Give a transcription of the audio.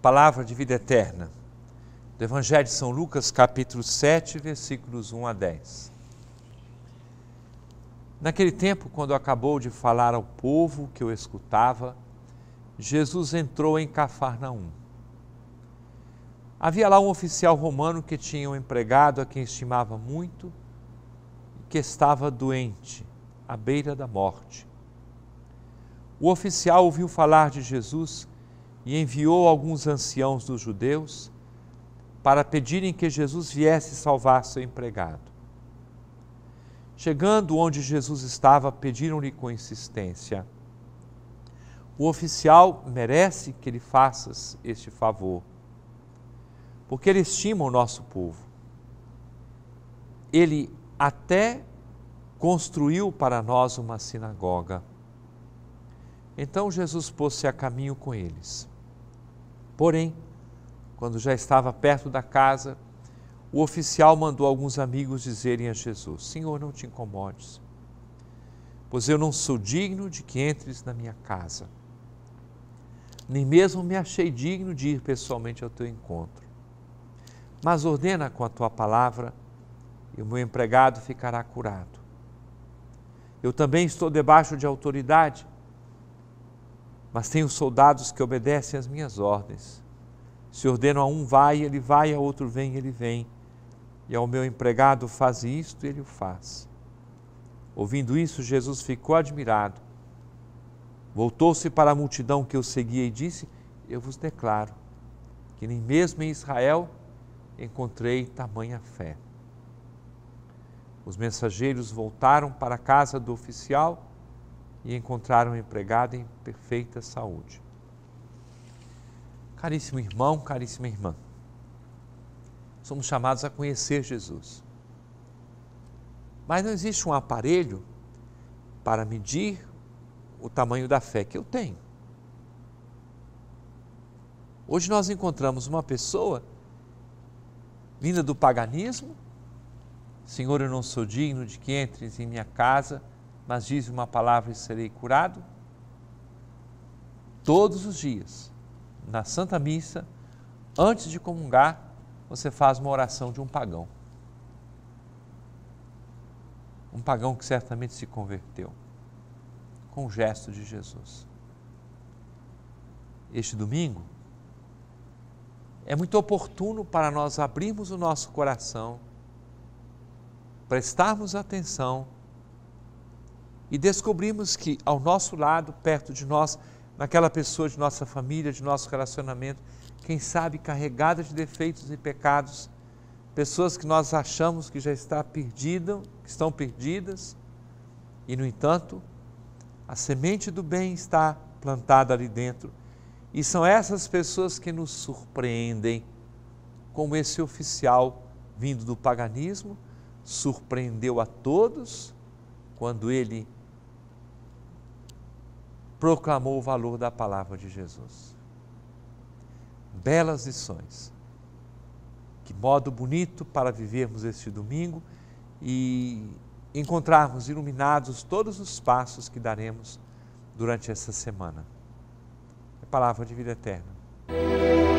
palavra de vida eterna, do Evangelho de São Lucas, capítulo 7, versículos 1 a 10. Naquele tempo, quando acabou de falar ao povo que o escutava, Jesus entrou em Cafarnaum. Havia lá um oficial romano que tinha um empregado a quem estimava muito e que estava doente, à beira da morte. O oficial ouviu falar de Jesus e enviou alguns anciãos dos judeus para pedirem que Jesus viesse salvar seu empregado. Chegando onde Jesus estava, pediram-lhe com insistência: O oficial merece que lhe faças este favor, porque ele estima o nosso povo. Ele até construiu para nós uma sinagoga. Então Jesus pôs-se a caminho com eles. Porém, quando já estava perto da casa, o oficial mandou alguns amigos dizerem a Jesus: Senhor, não te incomodes, pois eu não sou digno de que entres na minha casa. Nem mesmo me achei digno de ir pessoalmente ao teu encontro. Mas ordena com a tua palavra, e o meu empregado ficará curado. Eu também estou debaixo de autoridade mas tenho soldados que obedecem às minhas ordens. Se ordeno a um vai, ele vai, a outro vem, ele vem. E ao meu empregado faz isto, ele o faz. Ouvindo isso, Jesus ficou admirado. Voltou-se para a multidão que o seguia e disse: Eu vos declaro que nem mesmo em Israel encontrei tamanha fé. Os mensageiros voltaram para a casa do oficial e encontraram o empregado em perfeita saúde. Caríssimo irmão, caríssima irmã, somos chamados a conhecer Jesus. Mas não existe um aparelho para medir o tamanho da fé que eu tenho. Hoje nós encontramos uma pessoa vinda do paganismo. Senhor, eu não sou digno de que entres em minha casa mas diz uma palavra e serei curado. Todos os dias, na Santa Missa, antes de comungar, você faz uma oração de um pagão. Um pagão que certamente se converteu com o gesto de Jesus. Este domingo é muito oportuno para nós abrirmos o nosso coração, prestarmos atenção e descobrimos que ao nosso lado, perto de nós, naquela pessoa de nossa família, de nosso relacionamento, quem sabe carregada de defeitos e pecados, pessoas que nós achamos que já está perdida, que estão perdidas, e no entanto, a semente do bem está plantada ali dentro. E são essas pessoas que nos surpreendem, como esse oficial vindo do paganismo surpreendeu a todos quando ele proclamou o valor da palavra de Jesus. Belas lições. Que modo bonito para vivermos este domingo e encontrarmos iluminados todos os passos que daremos durante essa semana. É palavra de vida eterna.